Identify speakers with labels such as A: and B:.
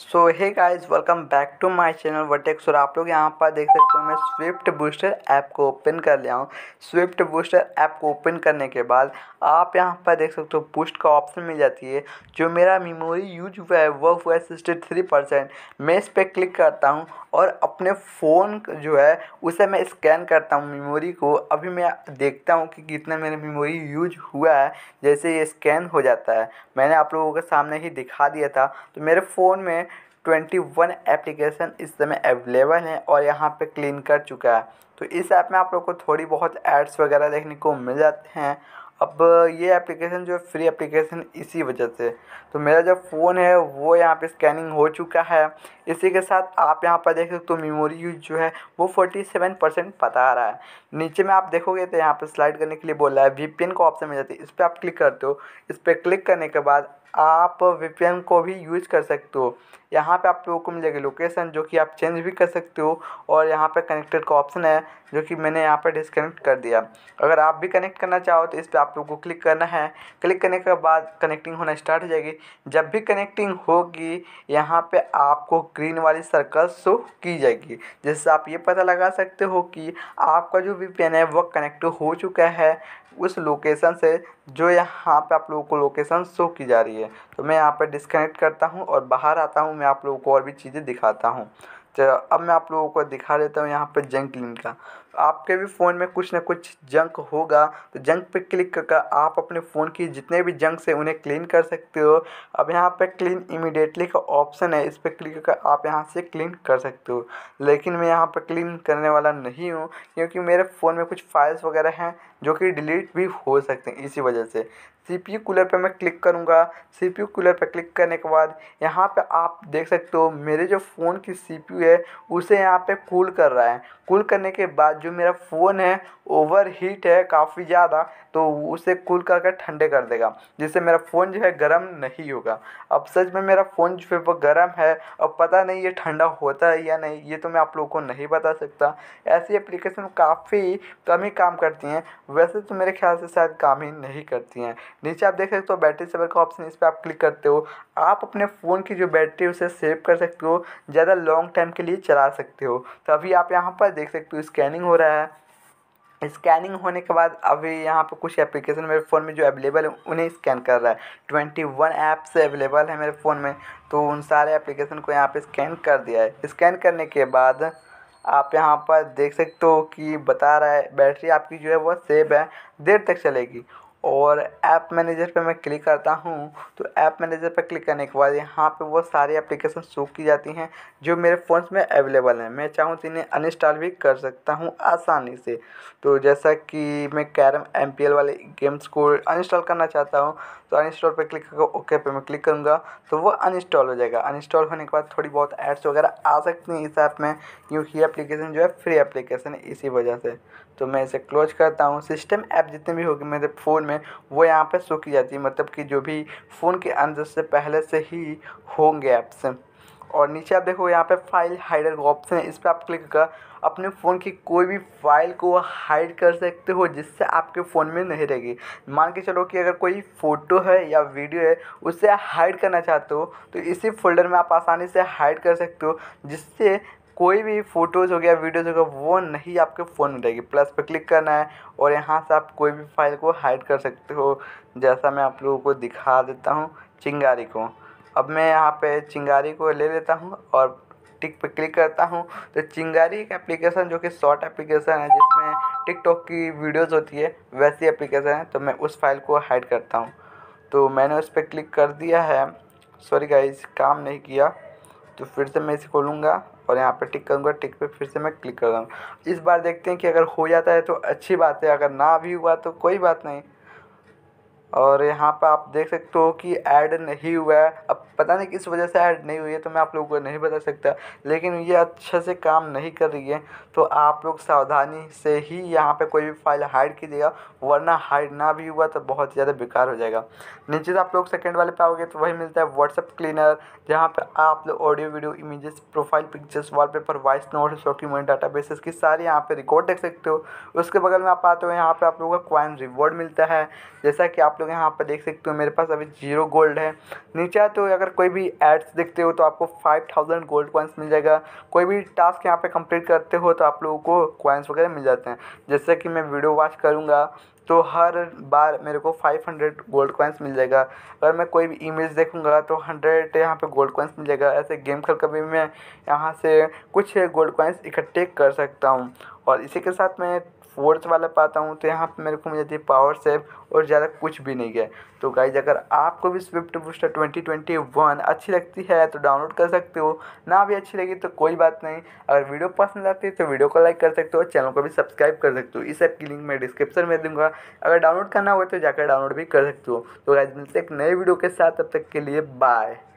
A: so hey guys welcome back to my channel Vertex और आप लोग यहाँ पर देख सकते हो मैं स्विफ्ट बूस्टर ऐप को ओपन कर लिया हूँ स्विफ्ट बूस्टर ऐप को ओपन करने के बाद आप यहाँ पर देख सकते हो बूस्ट का ऑप्शन मिल जाती है जो मेरा मेमोरी यूज हुआ है वह हुआ है सिक्सटी थ्री परसेंट मैं इस पर क्लिक करता हूँ और अपने फ़ोन जो है उसे मैं स्कैन करता हूँ मेमोरी को अभी मैं देखता हूँ कि कितना मेरा मेमोरी यूज हुआ है जैसे ये स्कैन हो जाता है मैंने आप लोगों के सामने ही दिखा दिया था तो मेरे फ़ोन में ट्वेंटी वन एप्लीकेशन इस समय अवेलेबल हैं और यहाँ पे क्लीन कर चुका है तो इस ऐप में आप लोग को थोड़ी बहुत एड्स वगैरह देखने को मिल जाते हैं अब ये एप्लीकेशन जो है फ्री एप्लीकेशन इसी वजह से तो मेरा जो फ़ोन है वो यहाँ पे स्कैनिंग हो चुका है इसी के साथ आप यहाँ पर देख सकते हो मेमोरी यूज जो है वो 47 परसेंट बता रहा है नीचे में आप देखोगे तो यहाँ पे स्लाइड करने के लिए बोल रहा है वी का ऑप्शन मिल जाती है इस पर आप क्लिक करते हो इस पर क्लिक करने के बाद आप वी पी एन को भी यूज़ कर सकते हो यहाँ पे आप लोगों को मिलेगी लोकेसन जो कि आप चेंज भी कर सकते हो और यहाँ पे कनेक्टेड का ऑप्शन है जो कि मैंने यहाँ पे डिसकनेक्ट कर दिया अगर आप भी कनेक्ट करना चाहो तो इस पर आप लोगों को क्लिक करना है क्लिक करने के बाद कनेक्टिंग होना स्टार्ट हो जाएगी जब भी कनेक्टिंग होगी यहाँ पर आपको ग्रीन वाली सर्कल शो की जाएगी जिससे आप ये पता लगा सकते हो कि आपका जो वी है वह कनेक्ट हो चुका है उस लोकेशन से जो यहाँ पे आप लोगों को लोकेसन शो की जा रही है तो मैं यहाँ पर डिस्कनेक्ट करता हूँ और बाहर आता हूँ मैं आप लोगों को और भी चीज़ें दिखाता हूँ तो अब मैं आप लोगों को दिखा देता हूँ यहाँ पर जेंक्लिन का आपके भी फ़ोन में कुछ ना कुछ जंक होगा तो जंक पे क्लिक करके आप अपने फ़ोन की जितने भी जंक से उन्हें क्लीन कर सकते हो अब यहाँ पे क्लीन इमिडिएटली का ऑप्शन है इस पर क्लिक करके आप यहाँ से क्लीन कर सकते हो लेकिन मैं यहाँ पर क्लीन करने वाला नहीं हूँ क्योंकि मेरे फ़ोन में कुछ फाइल्स वगैरह हैं जो कि डिलीट भी हो सकते हैं इसी वजह से सी पी यू कूलर पर मैं क्लिक करूँगा सी पी यू कूलर पर क्लिक करने के बाद यहाँ पे आप देख सकते हो मेरे जो फ़ोन की सी पी यू है उसे यहाँ पे कूल कर रहा है कूल करने के बाद जो जो मेरा फ़ोन है ओवर हीट है काफ़ी ज़्यादा तो उसे कूल करके ठंडे कर देगा जिससे मेरा फ़ोन जो है गर्म नहीं होगा अब सच में मेरा फ़ोन जो है वो गर्म है और पता नहीं ये ठंडा होता है या नहीं ये तो मैं आप लोगों को नहीं बता सकता ऐसी एप्लीकेशन काफ़ी कम ही काम करती हैं वैसे तो मेरे ख्याल से शायद काम ही नहीं करती हैं नीचे आप देख सकते हो बैटरी सेवर का ऑप्शन इस पर आप क्लिक करते हो आप अपने फ़ोन की जो बैटरी उसे सेव कर सकते हो ज़्यादा लॉन्ग टाइम के लिए चला सकते हो तो अभी आप यहाँ पर देख सकते हो स्कैनिंग हो रहा है स्कैनिंग होने के बाद अभी यहाँ पे कुछ एप्लीकेशन मेरे फ़ोन में जो अवेलेबल है उन्हें स्कैन कर रहा है ट्वेंटी वन ऐप्स अवेलेबल है मेरे फ़ोन में तो उन सारे एप्लीकेशन को यहाँ पे स्कैन कर दिया है स्कैन करने के बाद आप यहाँ पर देख सकते हो कि बता रहा है बैटरी आपकी जो है वह सेव है देर तक चलेगी और ऐप मैनेजर पे मैं क्लिक करता हूँ तो ऐप मैनेजर पे क्लिक करने के बाद यहाँ पे वो सारी एप्लीकेशन शो की जाती हैं जो मेरे फ़ोन में अवेलेबल हैं मैं चाहूँ तो इन्हें अनइंस्टॉल भी कर सकता हूँ आसानी से तो जैसा कि मैं कैरम एम वाले गेम्स को अनइंस्टॉल करना चाहता हूँ तो अनइंस्टॉल पर क्लिक करके ओके पे मैं क्लिक करूँगा तो वो अनइंस्टॉल हो जाएगा अनइंस्टॉल होने के बाद थोड़ी बहुत एड्स वगैरह आ सकती हैं इस ऐप में क्योंकि ये एप्लीकेशन जो है फ्री एप्लीकेशन है इसी वजह से तो मैं इसे क्लोज करता हूँ सिस्टम ऐप जितने भी होगी मेरे फ़ोन में वो यहाँ पर शो की जाती है मतलब कि जो भी फ़ोन के अंदर से पहले से ही होंगे ऐप्स और नीचे आप देखो यहाँ पे फाइल हाइडर का ऑप्शन है इस पर आप क्लिक कर अपने फ़ोन की कोई भी फाइल को हाइड कर सकते हो जिससे आपके फ़ोन में नहीं रहेगी मान के चलो कि अगर कोई फ़ोटो है या वीडियो है उसे हाइड करना चाहते हो तो इसी फोल्डर में आप आसानी से हाइड कर सकते हो जिससे कोई भी फ़ोटोज़ हो गया वीडियोज़ हो गया वो नहीं आपके फ़ोन में रहेगी प्लस पर क्लिक करना है और यहाँ से आप कोई भी फाइल को हाइड कर सकते हो जैसा मैं आप लोगों को दिखा देता हूँ चिंगारी को अब मैं यहाँ पर चिंगारी को ले लेता हूँ और टिक पर क्लिक करता हूँ तो चिंगारी एक एप्लीकेशन जो कि शॉर्ट एप्लीकेशन है जिसमें टिकटॉक की वीडियोस होती है वैसी एप्लीकेशन है तो मैं उस फाइल को हाइड करता हूँ तो मैंने उस पर क्लिक कर दिया है सॉरी गाइज काम नहीं किया तो फिर से मैं इसे खोलूँगा और यहाँ पे टिक करूँगा टिक पे फिर से मैं क्लिक कर दूँगा इस बार देखते हैं कि अगर हो जाता है तो अच्छी बात है अगर ना भी हुआ तो कोई बात नहीं और यहाँ पर आप देख सकते हो कि ऐड नहीं हुआ है अब पता नहीं किस वजह से ऐड नहीं हुई है तो मैं आप लोगों को नहीं बता सकता लेकिन ये अच्छे से काम नहीं कर रही है तो आप लोग सावधानी से ही यहाँ पे कोई भी फाइल हाइड कीजिएगा वरना हाइड ना भी हुआ तो बहुत ज़्यादा बेकार हो जाएगा नीचे आप लोग सेकेंड वाले पे आओगे तो वही मिलता है व्हाट्सअप क्लीनर जहाँ पर आप लोग audio video images profile pictures wallpaper voice note document data basis की सारी यहाँ पर रिकॉर्ड देख सकते हो उसके बगल में आप आते हो यहाँ पर आप लोगों का क्वाइन रिवॉर्ड मिलता है जैसा कि आप लोग यहाँ पर देख सकते हो मेरे पास अभी जीरो गोल्ड है नीचे आते हो अगर कोई भी एड्स देखते हो तो आपको फाइव थाउजेंड गोल्ड कॉइन्स मिल जाएगा कोई भी टास्क यहाँ पे कंप्लीट करते हो तो आप लोगों को कॉइन्स वगैरह मिल जाते हैं जैसे कि मैं वीडियो वॉच करूँगा तो हर बार मेरे को 500 गोल्ड कॉइन्स मिल जाएगा अगर मैं कोई भी इमेज देखूंगा तो 100 यहाँ पे गोल्ड कॉइन्स मिल जाएगा ऐसे गेम खेल कर भी मैं यहाँ से कुछ गोल्ड कॉइन्स इकट्ठे कर सकता हूँ और इसी के साथ मैं फोर्थ वाला पाता हूँ तो यहाँ पे मेरे को मिल पावर सेव और ज़्यादा कुछ भी नहीं गया तो गाइज अगर आपको भी Swift Booster twenty twenty one अच्छी लगती है तो डाउनलोड कर सकते हो ना भी अच्छी लगी तो कोई बात नहीं अगर वीडियो पसंद आती है तो वीडियो को लाइक कर सकते हो चैनल को भी सब्सक्राइब कर सकते हो इस ऐप की लिंक मैं डिस्क्रिप्शन में दूंगा अगर डाउनलोड करना हो तो जाकर डाउनलोड भी कर सकते हो तो गाइज मिलते एक नए वीडियो के साथ तब तक के लिए बाय